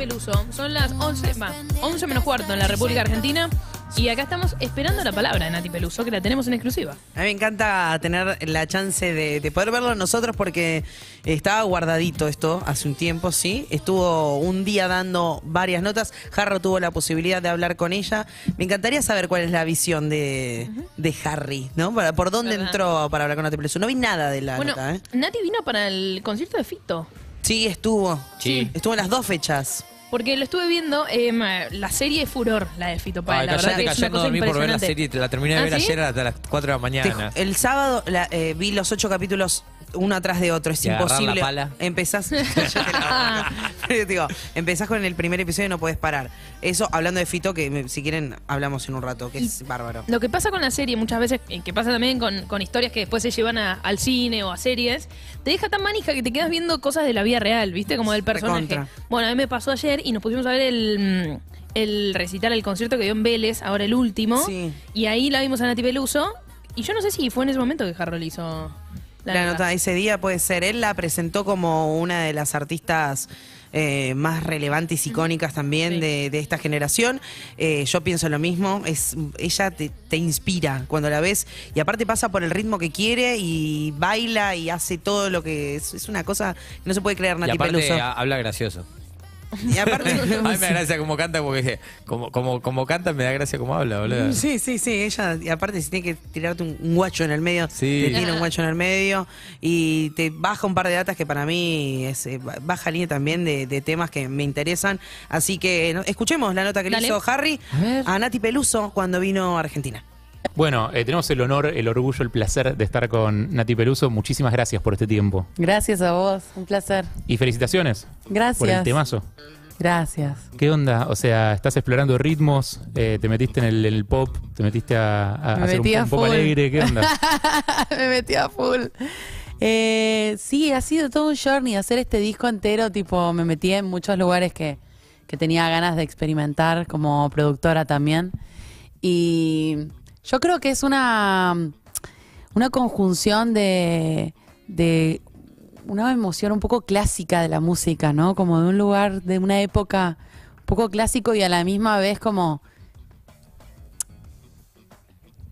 Peluso. Son las 11, 11 menos cuarto en la República Argentina. Y acá estamos esperando la palabra de Nati Peluso, que la tenemos en exclusiva. A mí me encanta tener la chance de, poder verlo nosotros porque estaba guardadito esto hace un tiempo, sí. Estuvo un día dando varias notas. Harro tuvo la posibilidad de hablar con ella. Me encantaría saber cuál es la visión de, Harry, ¿no? ¿Por, por dónde entró para hablar con Nati Peluso? No vi nada de la bueno, ¿eh? Nati vino para el concierto de Fito. Sí, estuvo. Sí. Estuvo en las dos fechas. Porque lo estuve viendo, eh, la serie Furor, la de Fito Páez. la verdad que es una dormí por ver la serie, la terminé de ¿Ah, ver ayer hasta las 4 de la mañana. el sábado la, eh, vi los ocho capítulos uno atrás de otro, es imposible. La pala. Empezás. digo, empezás con el primer episodio y no puedes parar. Eso, hablando de Fito, que si quieren hablamos en un rato, que es bárbaro. Lo que pasa con la serie muchas veces, que pasa también con, historias que después se llevan al cine o a series, te deja tan manija que te quedas viendo cosas de la vida real, ¿viste? Como del personaje. Bueno, a mí me pasó ayer y nos pusimos a ver el, mm, el recital, el concierto que dio en Vélez, ahora el último. Y ahí la vimos a Nati Peluso. Y yo no sé si fue en ese momento que Harold hizo la, La nota ese día puede ser, él la presentó como una de las artistas eh, más relevantes, y icónicas también de, esta generación. Eh, yo pienso lo mismo, es, ella te, te, inspira cuando la ves y aparte pasa por el ritmo que quiere y baila y hace todo lo que es, una cosa que no se puede creer Nati y habla gracioso. Y aparte. me da gracia como canta, porque como, como, canta, me da gracia como habla, boludo. Mm, sí, sí, sí. Ella, y aparte, si tiene que tirarte un, guacho en el medio, te tira un guacho en el medio y te baja un par de datas que para mí es eh, baja línea también de, temas que me interesan. Así que escuchemos la nota que le hizo Harry a, a Nati Peluso cuando vino a Argentina. Bueno, eh, tenemos el honor, el orgullo, el placer de estar con Nati Peluso. Muchísimas gracias por este tiempo. Gracias a vos, un placer. Y felicitaciones. Gracias. Por el temazo. Gracias. ¿Qué onda? O sea, estás explorando ritmos, eh, te metiste en el, pop, te metiste a, a hacer un, a alegre, ¿qué onda? Me metí a full. Eh, sí, ha sido todo un journey hacer este disco entero, tipo, me metí en muchos lugares que, que tenía ganas de experimentar como productora también. Y yo creo que es una, una conjunción de, de una emoción un poco clásica de la música, ¿no? Como de un lugar, de una época un poco clásico y a la misma vez como...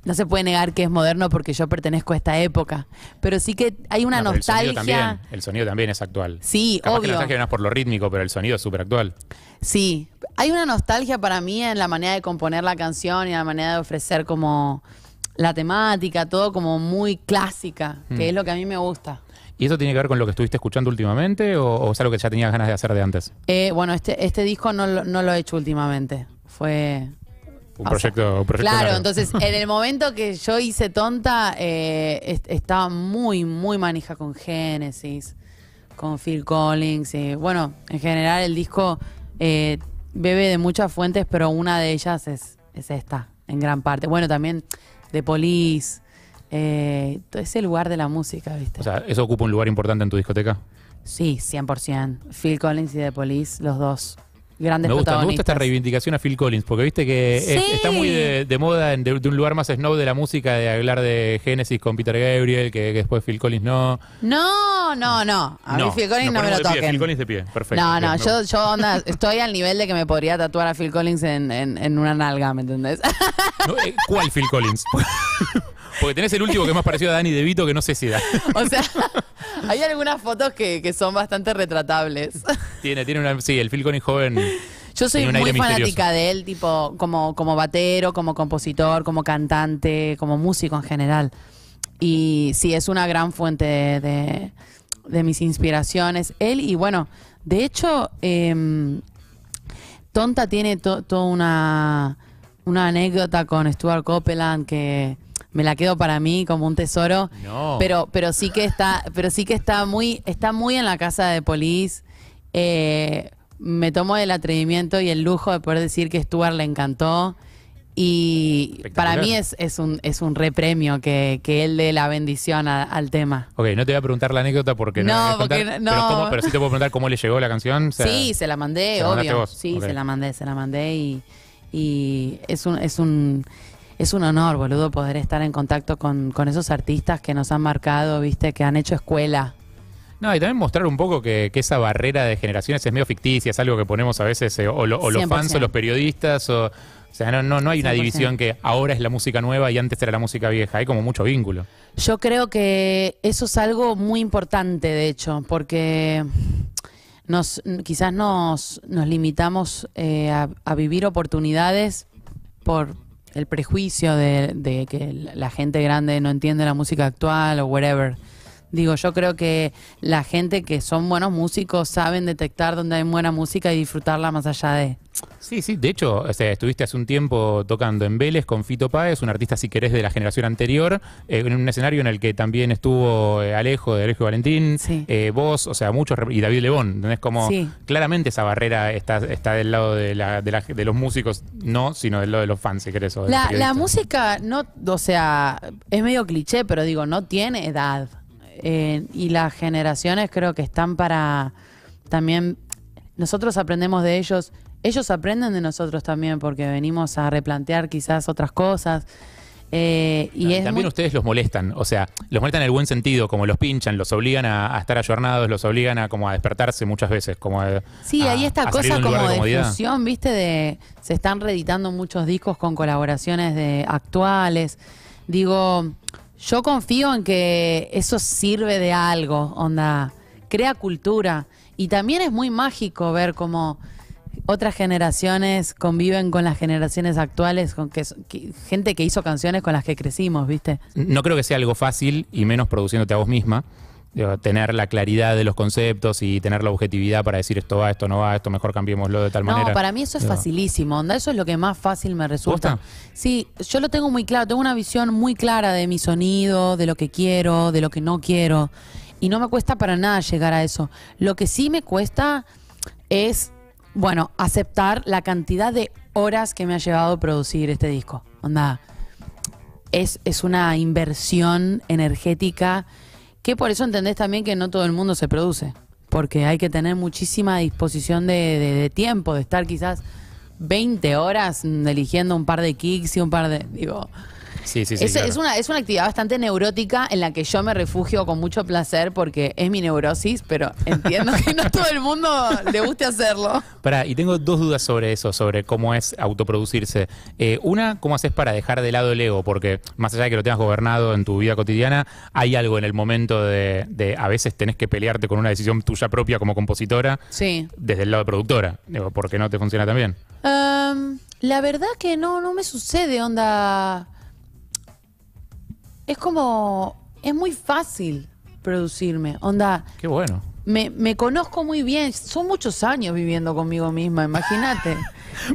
No se puede negar que es moderno porque yo pertenezco a esta época, pero sí que hay una nostalgia. El sonido, también, es actual. Sí, Capaz obvio. Que por lo rítmico, pero el sonido es súper actual. Sí, hay una nostalgia para mí en la manera de componer la canción y en la manera de ofrecer como la temática, todo como muy clásica, que mm. es lo que a mí me gusta. ¿Y eso tiene que ver con lo que estuviste escuchando últimamente o, o es algo que ya tenías ganas de hacer de antes? Eh, bueno, este, este disco no, lo he hecho últimamente. Fue un proyecto, Claro, entonces en el momento que yo hice tonta, eh, estaba muy, muy manija con Genesis, con Phil Collins. Y, bueno, en general el disco eh, bebe de muchas fuentes, pero una de ellas es, esta, en gran parte. Bueno, también de Police, eh, el lugar de la música, ¿viste? O sea, ¿eso ocupa un lugar importante en tu discoteca? Sí, 100%. Phil Collins y The Police, los dos. Grandes me gusta, me gusta esta reivindicación a Phil Collins, porque viste que está muy de, moda en, de, un lugar más snob de la música, de hablar de Genesis con Peter Gabriel, que después Phil Collins no. No, no, no, no. A mí Phil Collins no me lo toquen. Phil Collins de pie, perfecto. No, no, yo, yo estoy al nivel de que me podría tatuar a Phil Collins en, una nalga, ¿me entendés? Eh, ¿Cuál Phil Collins? Porque tenés el último que es más parecido a Danny DeVito que no sé si da. O sea, hay algunas fotos que, que son bastante retratables. Tiene, tiene una. Sí, el Phil Collins joven. Yo soy muy fanática de él, tipo, como, como batero, como compositor, como cantante, como músico en general. Y sí, es una gran fuente de de mis inspiraciones. Él, y bueno, de hecho, em, Tonta tiene toda una, una anécdota con Stuart Copeland que me la quedo para mí como un tesoro. Pero, pero sí que está, pero sí que está muy, está muy en la casa de polis. Eh, me tomo el atrevimiento y el lujo de poder decir que Stuart le encantó. Y para mí es, es, un, es un repremio que, que él dé la bendición al tema. Ok, no te voy a preguntar la anécdota porque no, No, no. Pero, sí te puedo preguntar cómo le llegó la canción. sí, se la mandé, obvio. Sí, se la mandé, se la mandé y, y es un es un es un honor, boludo, poder estar en contacto con, con esos artistas que nos han marcado, viste, que han hecho escuela. No, y también mostrar un poco que, que esa barrera de generaciones es medio ficticia, es algo que ponemos a veces, eh, o, los fans o los periodistas, o, o sea, no, no, hay una división que ahora es la música nueva y antes era la música vieja. Hay como mucho vínculo. Yo creo que eso es algo muy importante, de hecho, porque nos, quizás nos, limitamos eh, a, vivir oportunidades por el prejuicio de, de que la gente grande no entiende la música actual o whatever. Digo, yo creo que la gente que son buenos músicos saben detectar dónde hay buena música y disfrutarla más allá de. Sí, sí, de hecho, este, estuviste hace un tiempo tocando en Vélez con Fito Páez, un artista, si querés, de la generación anterior, eh, en un escenario en el que también estuvo eh, Alejo de Alejo Valentín, eh, vos, o sea, muchos, y David Lebón, Como claramente esa barrera está, del lado de, los músicos, no, sino del lado de los fans, si querés. la, la música, no, o sea, es medio cliché, pero digo, no tiene edad. Eh, y las generaciones creo que están para también, nosotros aprendemos de ellos, ellos aprenden de nosotros también porque venimos a replantear quizás otras cosas. Eh, también ustedes los molestan, o sea, los molestan en el buen sentido, como los pinchan, los obligan a, estar ayornados, los obligan a como a despertarse muchas veces, como sí, hay esta cosa como de, de fusión, viste, de se están reeditando muchos discos con colaboraciones de actuales, digo, yo confío en que eso sirve de algo, onda, crea cultura. Y también es muy mágico ver cómo otras generaciones conviven con las generaciones actuales, con gente que hizo canciones con las que crecimos, ¿viste? No creo que sea algo fácil y menos produciéndote a vos misma tener la claridad de los conceptos y tener la objetividad para decir esto va, esto no va, esto mejor cambiémoslo de tal manera. para mí eso es facilísimo, onda, eso es lo que más fácil me resulta. Sí, yo lo tengo muy claro, tengo una visión muy clara de mi sonido, de lo que quiero, de lo que no quiero, y no me cuesta para nada llegar a eso. Lo que sí me cuesta es, bueno, aceptar la cantidad de horas que me ha llevado producir este disco. Onda, es, es una inversión energética que por eso entendés también que no todo el mundo se produce, porque hay que tener muchísima disposición de, de, tiempo, de estar quizás 20 horas eligiendo un par de kicks y un par de... Digo, Sí, Es, una, es una actividad bastante neurótica en la que yo me refugio con mucho placer porque es mi neurosis, pero entiendo que no todo el mundo le guste hacerlo. Pará, y tengo dos dudas sobre eso, sobre cómo es autoproducirse. Eh, una, ¿cómo haces para dejar de lado el ego? Porque más allá de que lo tengas gobernado en tu vida cotidiana, hay algo en el momento de, a veces tenés que pelearte con una decisión tuya propia como compositora sí. desde el lado de productora. porque ¿por qué no te funciona tan bien? la verdad que no, no me sucede, onda es como, es muy fácil producirme, onda. Qué bueno. Me, conozco muy bien, son muchos años viviendo conmigo misma, imagínate.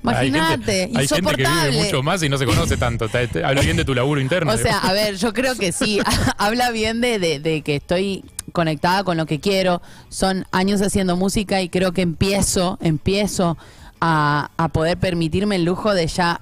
Imagínate, Hay, gente, que vive mucho más y no se conoce tanto. habla bien de tu laburo interno. O sea, a ver, yo creo que sí, habla bien de, que estoy conectada con lo que quiero. Son años haciendo música y creo que empiezo, empiezo a, a poder permitirme el lujo de ya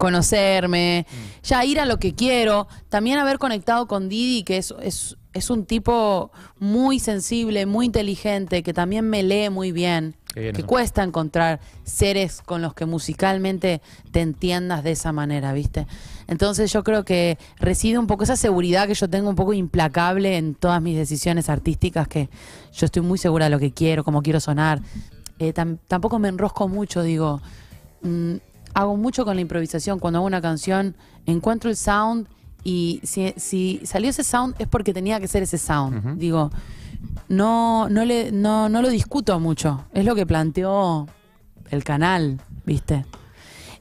conocerme, mm. ya ir a lo que quiero, también haber conectado con Didi, que es, es, es, un tipo muy sensible, muy inteligente, que también me lee muy bien, que cuesta encontrar seres con los que musicalmente te entiendas de esa manera, ¿viste? Entonces yo creo que reside un poco esa seguridad que yo tengo un poco implacable en todas mis decisiones artísticas, que yo estoy muy segura de lo que quiero, cómo quiero sonar. Eh, tampoco me enrosco mucho, digo... Mm, hago mucho con la improvisación. Cuando hago una canción, encuentro el sound y si, salió ese sound es porque tenía que ser ese sound. Digo, no, no, le, no, lo discuto mucho. Es lo que planteó el canal, ¿viste?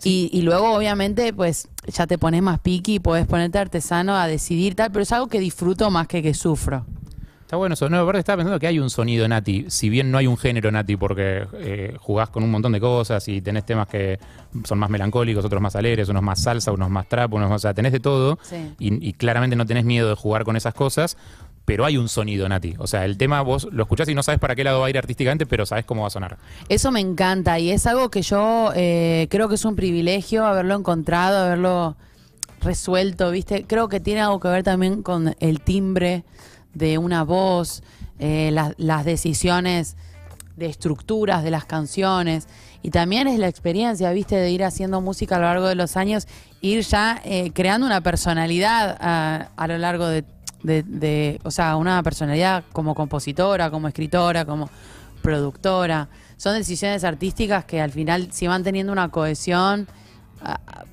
Y, luego, obviamente, pues ya te pones más piqui y podés ponerte artesano a decidir tal, pero es algo que disfruto más que que sufro. Está bueno eso. No, aparte estaba pensando que hay un sonido nati, si bien no hay un género nati, porque eh, jugás con un montón de cosas y tenés temas que son más melancólicos, otros más alegres, unos más salsa, unos más trap, unos O sea, tenés de todo y, claramente no tenés miedo de jugar con esas cosas pero hay un sonido, Nati. O sea, el tema vos lo escuchás y no sabes para qué lado va a ir artísticamente, pero sabes cómo va a sonar. Eso me encanta y es algo que yo eh, creo que es un privilegio haberlo encontrado, haberlo resuelto, ¿viste? Creo que tiene algo que ver también con el timbre de una voz, eh, las, decisiones de estructuras de las canciones y también es la experiencia, viste, de ir haciendo música a lo largo de los años, ir ya eh, creando una personalidad a, lo largo de, o sea, una personalidad como compositora, como escritora, como productora. Son decisiones artísticas que al final, si van teniendo una cohesión,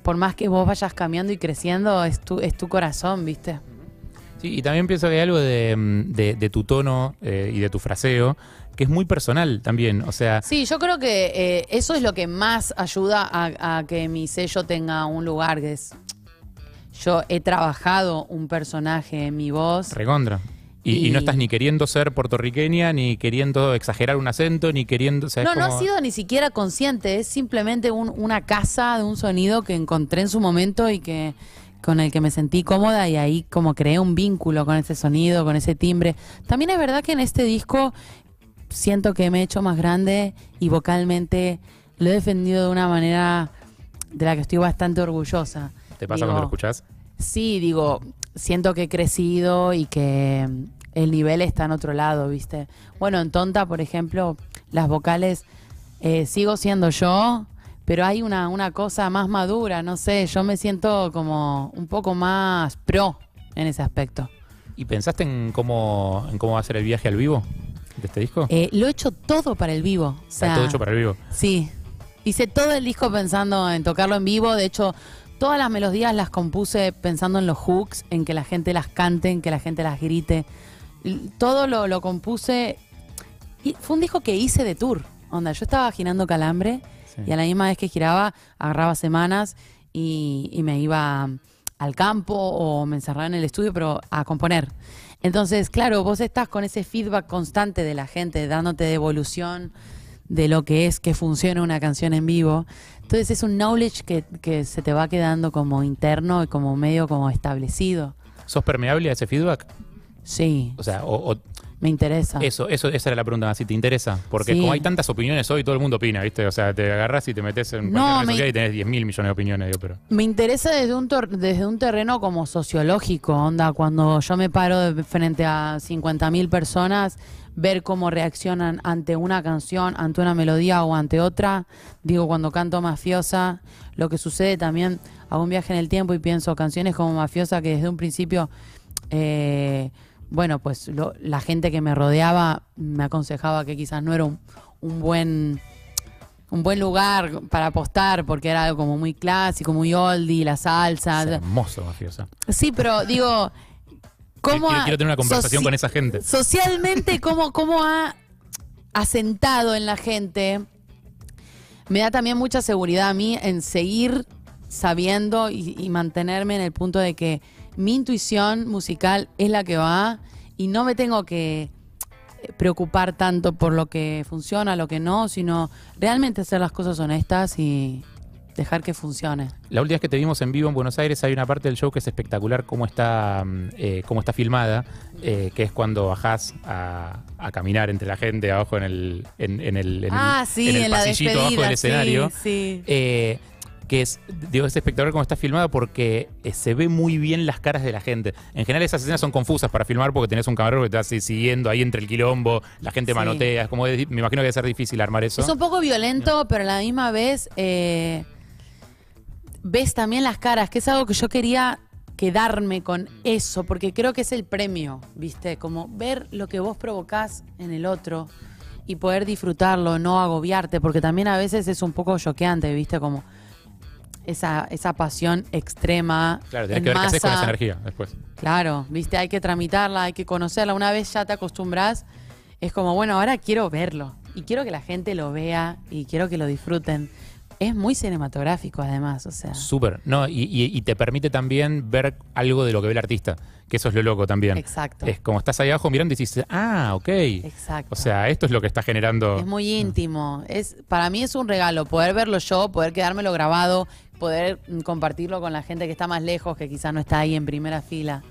por más que vos vayas cambiando y creciendo, es tu, es tu corazón, viste. Sí, y también pienso que hay algo de, mm, tu tono eh, y de tu fraseo que es muy personal también, o sea... Sí, yo creo que eh, eso es lo que más ayuda a, que mi sello tenga un lugar, que es... Yo he trabajado un personaje en mi voz. Recontra. Y, no estás ni queriendo ser puertorriqueña, ni queriendo exagerar un acento, ni queriendo... no, no ha sido ni siquiera consciente, es simplemente una casa de un sonido que encontré en su momento y que con el que me sentí cómoda y ahí como creé un vínculo con ese sonido, con ese timbre. También es verdad que en este disco siento que me he hecho más grande y vocalmente lo he defendido de una manera de la que estoy bastante orgullosa. ¿Te pasa cuando lo escuchas? Sí, digo, siento que he crecido y que el nivel está en otro lado, ¿viste? Bueno, en Tonta, por ejemplo, las vocales eh, sigo siendo yo, pero hay una, cosa más madura, no sé, yo me siento como un poco más pro en ese aspecto. ¿Y pensaste en cómo, en cómo va a ser el viaje al vivo de este disco? Eh, lo he hecho todo para el vivo. todo hecho para el vivo. Sí. Hice todo el disco pensando en tocarlo en vivo. De hecho, todas las melodías las compuse pensando en los hooks, en que la gente las cante, en que la gente las grite. Todo lo, lo compuse. fue un disco que hice de tour. Onda, yo estaba girando calambre y a la misma vez que giraba, agarraba semanas y, me iba al campo o me encerraba en el estudio, pero a componer. Entonces, claro, vos estás con ese feedback constante de la gente, dándote devolución de lo que es que funciona una canción en vivo. Entonces es un knowledge que, se te va quedando como interno y como medio como establecido. ¿Sos permeable a ese feedback? Sí. O sea, o me interesa. Eso, eso, esa era la pregunta, si te interesa. Porque como hay tantas opiniones hoy, todo el mundo opina, ¿viste? O sea, te agarras y te metes en no, me y tenés 10 mil millones de opiniones, pero. Me interesa desde un, desde un terreno como sociológico, onda, cuando yo me paro frente a 50 mil personas, ver cómo reaccionan ante una canción, ante una melodía o ante otra. Digo, cuando canto mafiosa, lo que sucede también, hago un viaje en el tiempo y pienso canciones como mafiosa que desde un principio. Eh, bueno, pues la gente que me rodeaba me aconsejaba que quizás no era un, buen un buen lugar para apostar porque era algo como muy clásico, muy oldie, la salsa. Es hermoso, mafiosa. Sí, pero digo, ¿cómo quiero, quiero tener una conversación con esa gente. Socialmente, ¿cómo, ¿cómo ha asentado en la gente? Me da también mucha seguridad a mí en seguir sabiendo y mantenerme en el punto de que mi intuición musical es la que va y no me tengo que eh, preocupar tanto por lo que funciona, lo que no, sino realmente hacer las cosas honestas y dejar que funcione. La última vez que te vimos en vivo en Buenos Aires hay una parte del show que es espectacular cómo está, mm, eh, cómo está filmada, eh, que es cuando bajás a, caminar entre la gente abajo en el, en, el, en, ah, en el pasillito abajo del escenario. Sí, que es, digo, es espectacular como está filmada porque eh, se ve muy bien las caras de la gente. En general esas escenas son confusas para filmar porque tenés un camarero que te está siguiendo ahí entre el quilombo, la gente manotea, es como me imagino que va a ser difícil armar eso. Es un poco violento, pero a la misma vez eh, ves también las caras, que es algo que yo quería quedarme con eso, porque creo que es el premio, ¿viste? Como ver lo que vos provocás en el otro y poder disfrutarlo, no agobiarte, porque también a veces es un poco choqueante, ¿viste? Como esa, esa pasión extrema. Claro, tiene que ver qué haces con esa energía después. Claro, viste, hay que tramitarla, hay que conocerla. Una vez ya te acostumbras, es como, bueno, ahora quiero verlo. Y quiero que la gente lo vea y quiero que lo disfruten. Es muy cinematográfico además, o sea. Súper, no, y, y, te permite también ver algo de lo que ve el artista, que eso es lo loco también. Exacto. Es como estás ahí abajo mirando y dices, ah, ok. Exacto. O sea, esto es lo que está generando. Es muy mm. íntimo, es, para mí es un regalo poder verlo yo, poder quedármelo grabado, poder mm, compartirlo con la gente que está más lejos, que quizás no está ahí en primera fila.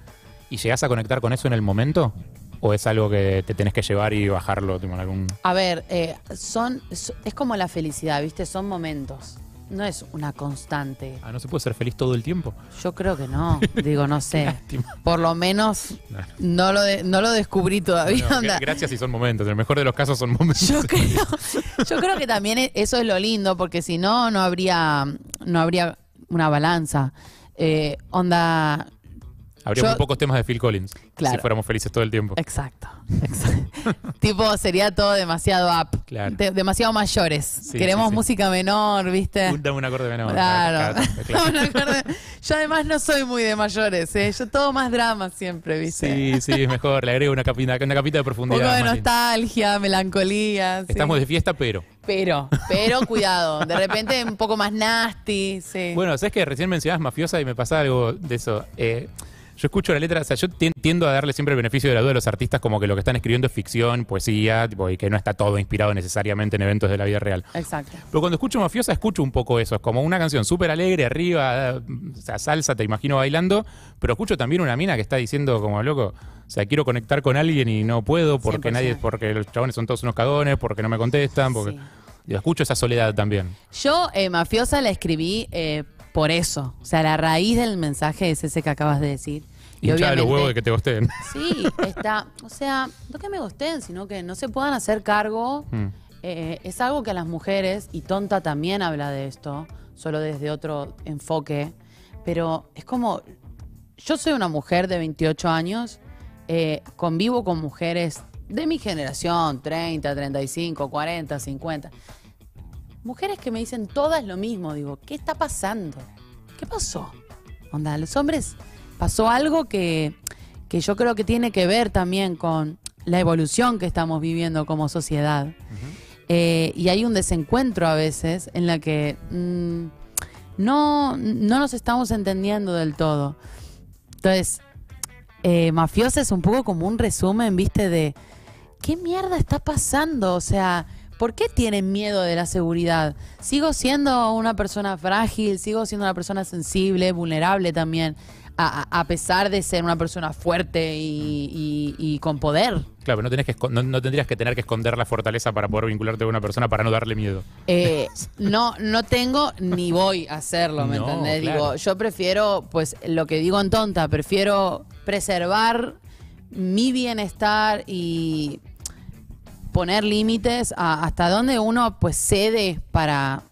¿Y llegás a conectar con eso en el momento? ¿O es algo que te tenés que llevar y bajarlo? Algún... A ver, eh, son, es como la felicidad, ¿viste? Son momentos no es una constante. Ah, no se puede ser feliz todo el tiempo. Yo creo que no. Digo, no sé. Por lo menos no, lo, no lo descubrí todavía. Gracias y son momentos. En el mejor de los casos son momentos. Yo creo, yo creo que también e-, eso es lo lindo, porque si no, no habría, no habría una balanza. Eh, onda, Habría muy pocos temas de Phil Collins. Si fuéramos felices todo el tiempo. Exacto. tipo, sería todo demasiado up. demasiado mayores. Queremos música menor, ¿viste? Un, un acorde menor. Claro. Yo además no soy muy de mayores, ¿eh? Yo todo más drama siempre, ¿viste? Sí, sí, es mejor. Le agrego una capita, una capita de profundidad. Un poco de nostalgia, melancolía. Estamos de fiesta, pero. Pero, pero cuidado. De repente un poco más nasty, sí. Bueno, sabes que recién mencionabas mafiosa y me pasa algo de eso. Eh, yo escucho la letra, o sea, yo tiendo a darle siempre el beneficio de la duda a los artistas como que lo que están escribiendo es ficción, poesía, y que no está todo inspirado necesariamente en eventos de la vida real. Exacto. Pero cuando escucho Mafiosa, escucho un poco eso. Es como una canción súper alegre, arriba, o sea, salsa, te imagino bailando, pero escucho también una mina que está diciendo como, loco, o sea, quiero conectar con alguien y no puedo porque nadie, porque los chabones son todos unos cagones, porque no me contestan, porque... Yo escucho esa soledad también. Yo, eh, Mafiosa, la escribí... Eh, por eso. O sea, la raíz del mensaje es ese que acabas de decir. Y los huevos de que te gusten. Sí, está. O sea, no que me gusten, sino que no se puedan hacer cargo. Hmm. Eh, es algo que a las mujeres, y Tonta también habla de esto, solo desde otro enfoque, pero es como. Yo soy una mujer de 28 años, eh, convivo con mujeres de mi generación, 30, 35, 40, 50. Mujeres que me dicen todas lo mismo, digo, ¿qué está pasando? ¿Qué pasó? Onda, los hombres pasó algo que, yo creo que tiene que ver también con la evolución que estamos viviendo como sociedad. Eh, y hay un desencuentro a veces en la que mm, no, no nos estamos entendiendo del todo. Entonces, eh, Mafiosa es un poco como un resumen, viste, de qué mierda está pasando. O sea, ¿Por qué tienen miedo de la seguridad? Sigo siendo una persona frágil, sigo siendo una persona sensible, vulnerable también, a, pesar de ser una persona fuerte y, con poder. Claro, pero no, que, tendrías que tener que esconder la fortaleza para poder vincularte a una persona para no darle miedo. Eh, no, no tengo ni voy a hacerlo, ¿me entendés? Digo, yo prefiero, pues lo que digo en tonta, prefiero preservar mi bienestar y poner límites a hasta dónde uno pues cede para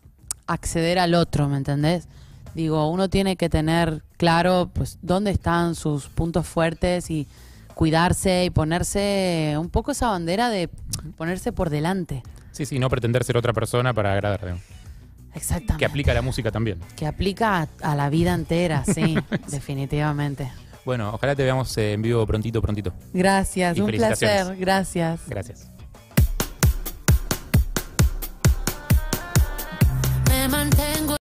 acceder al otro, ¿me entendés? Digo, uno tiene que tener claro pues dónde están sus puntos fuertes y cuidarse y ponerse un poco esa bandera de ponerse por delante. Sí, sí, no pretender ser otra persona para agradar. Exactamente. Que aplica a la música también. Que aplica a, la vida entera, sí, definitivamente. Bueno, ojalá te veamos eh, en vivo prontito, prontito. Gracias, un placer, gracias. Gracias. me mantengo